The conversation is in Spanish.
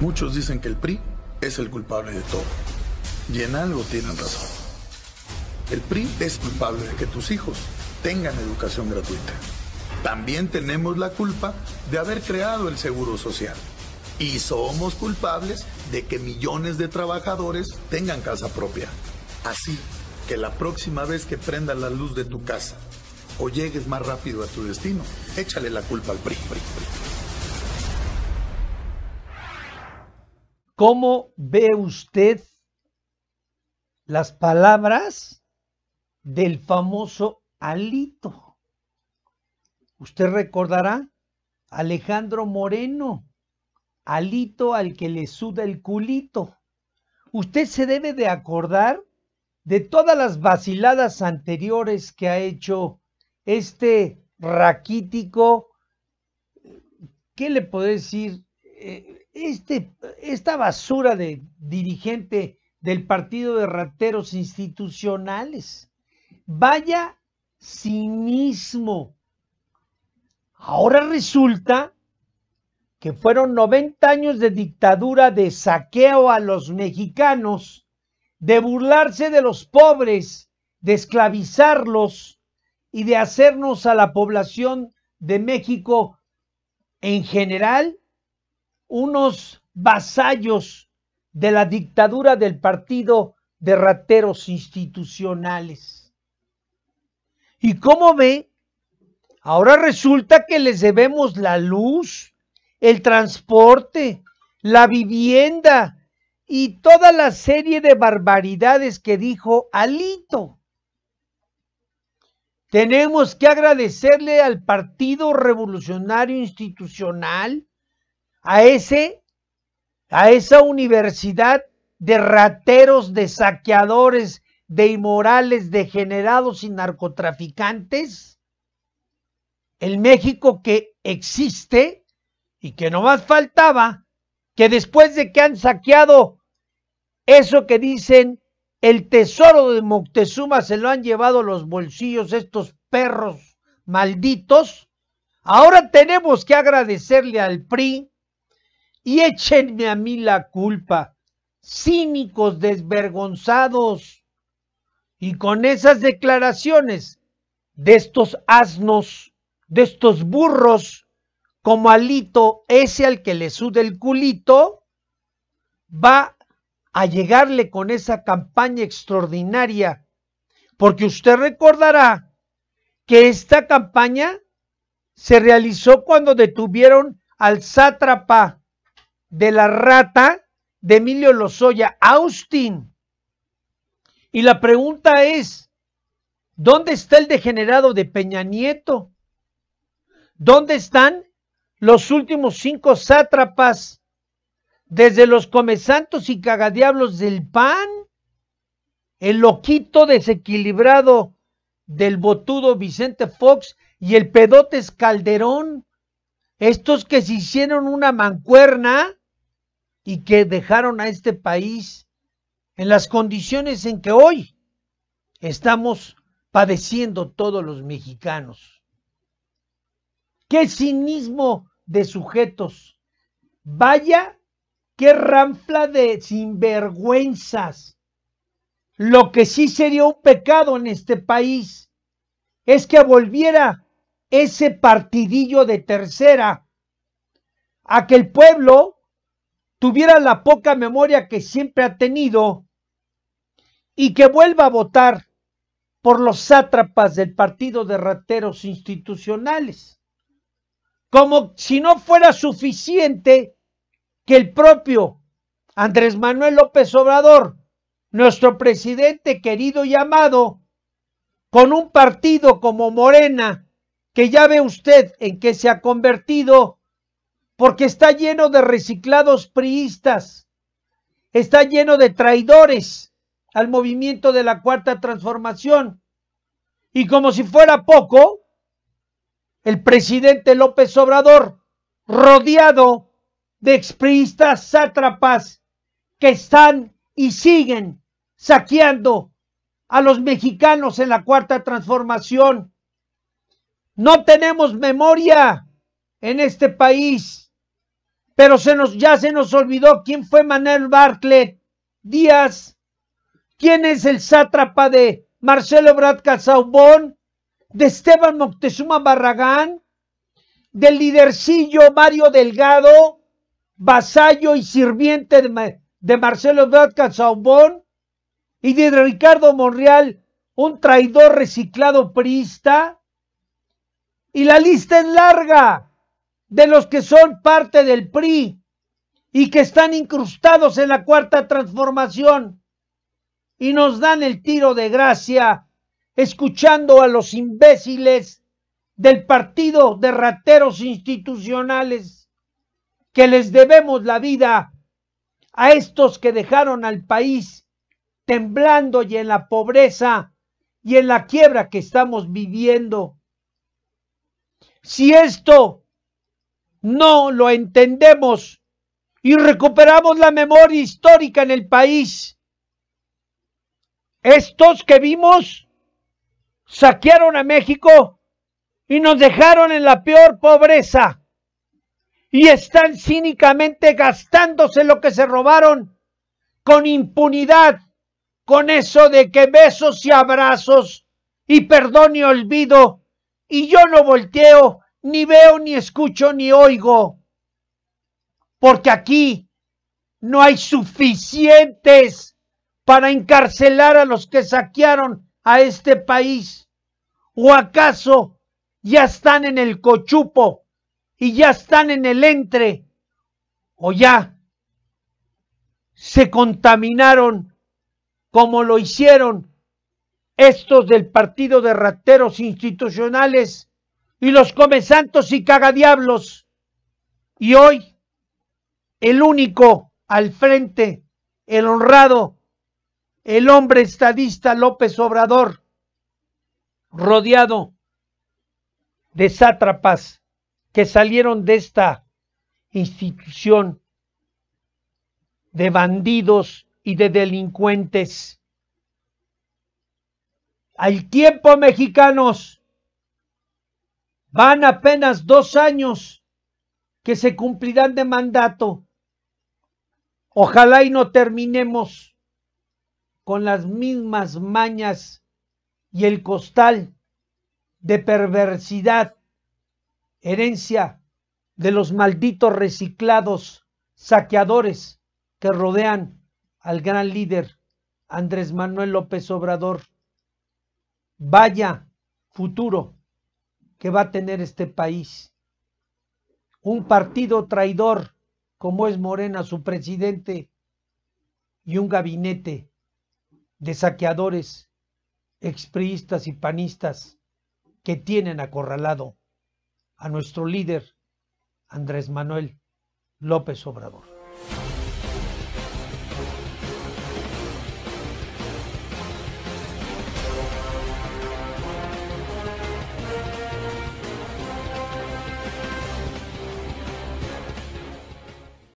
Muchos dicen que el PRI es el culpable de todo. Y en algo tienen razón. El PRI es culpable de que tus hijos tengan educación gratuita. También tenemos la culpa de haber creado el Seguro Social. Y somos culpables de que millones de trabajadores tengan casa propia. Así que la próxima vez que prendas la luz de tu casa o llegues más rápido a tu destino, échale la culpa al PRI. ¿Cómo ve usted las palabras del famoso Alito? Usted recordará Alejandro Moreno, Alito al que le suda el culito. Usted se debe de acordar de todas las vaciladas anteriores que ha hecho este raquítico, ¿qué le puedo decir? Eh, este, esta basura de dirigente del partido de rateros institucionales. Vaya cinismo. Ahora resulta que fueron 90 años de dictadura de saqueo a los mexicanos, de burlarse de los pobres, de esclavizarlos y de hacernos a la población de México en general unos vasallos de la dictadura del partido de rateros institucionales. ¿Y cómo ve? Ahora resulta que les debemos la luz, el transporte, la vivienda y toda la serie de barbaridades que dijo Alito. Tenemos que agradecerle al Partido Revolucionario Institucional a ese a esa universidad de rateros, de saqueadores, de inmorales, degenerados y narcotraficantes, el México que existe y que no más faltaba que después de que han saqueado eso que dicen el tesoro de Moctezuma se lo han llevado a los bolsillos estos perros malditos, ahora tenemos que agradecerle al PRI y échenme a mí la culpa, cínicos desvergonzados. Y con esas declaraciones de estos asnos, de estos burros, como Alito, ese al que le sude el culito, va a llegarle con esa campaña extraordinaria. Porque usted recordará que esta campaña se realizó cuando detuvieron al sátrapa de la rata de Emilio Lozoya, Austin. Y la pregunta es, ¿dónde está el degenerado de Peña Nieto? ¿Dónde están los últimos cinco sátrapas? Desde los comesantos y cagadiablos del PAN, el loquito desequilibrado del botudo Vicente Fox y el pedote Calderón, estos que se hicieron una mancuerna y que dejaron a este país en las condiciones en que hoy estamos padeciendo todos los mexicanos. Qué cinismo de sujetos. Vaya, qué ranfla de sinvergüenzas. Lo que sí sería un pecado en este país es que volviera ese partidillo de tercera a que el pueblo tuviera la poca memoria que siempre ha tenido y que vuelva a votar por los sátrapas del partido de rateros institucionales. Como si no fuera suficiente que el propio Andrés Manuel López Obrador, nuestro presidente querido y amado, con un partido como Morena, que ya ve usted en qué se ha convertido, porque está lleno de reciclados priistas, está lleno de traidores al movimiento de la cuarta transformación. Y como si fuera poco, el presidente López Obrador, rodeado de expriistas sátrapas que están y siguen saqueando a los mexicanos en la cuarta transformación. No tenemos memoria en este país pero se nos, ya se nos olvidó quién fue Manuel Bartlett Díaz, quién es el sátrapa de Marcelo Brad Saubón, de Esteban Moctezuma Barragán, del lidercillo Mario Delgado, vasallo y sirviente de, Marcelo Brad Saubón, y de Ricardo Monreal, un traidor reciclado priista. Y la lista es larga de los que son parte del PRI y que están incrustados en la cuarta transformación y nos dan el tiro de gracia escuchando a los imbéciles del partido de rateros institucionales que les debemos la vida a estos que dejaron al país temblando y en la pobreza y en la quiebra que estamos viviendo. Si esto no lo entendemos y recuperamos la memoria histórica en el país. Estos que vimos saquearon a México y nos dejaron en la peor pobreza y están cínicamente gastándose lo que se robaron con impunidad, con eso de que besos y abrazos y perdón y olvido y yo no volteo ni veo, ni escucho, ni oigo, porque aquí no hay suficientes para encarcelar a los que saquearon a este país. ¿O acaso ya están en el cochupo y ya están en el entre? ¿O ya se contaminaron como lo hicieron estos del partido de rateros institucionales y los come santos y cagadiablos. Y hoy, el único al frente, el honrado, el hombre estadista López Obrador, rodeado de sátrapas que salieron de esta institución de bandidos y de delincuentes. Al tiempo, mexicanos, Van apenas dos años que se cumplirán de mandato. Ojalá y no terminemos con las mismas mañas y el costal de perversidad, herencia de los malditos reciclados saqueadores que rodean al gran líder Andrés Manuel López Obrador. Vaya futuro que va a tener este país. Un partido traidor como es Morena, su presidente, y un gabinete de saqueadores, expriistas y panistas que tienen acorralado a nuestro líder, Andrés Manuel López Obrador.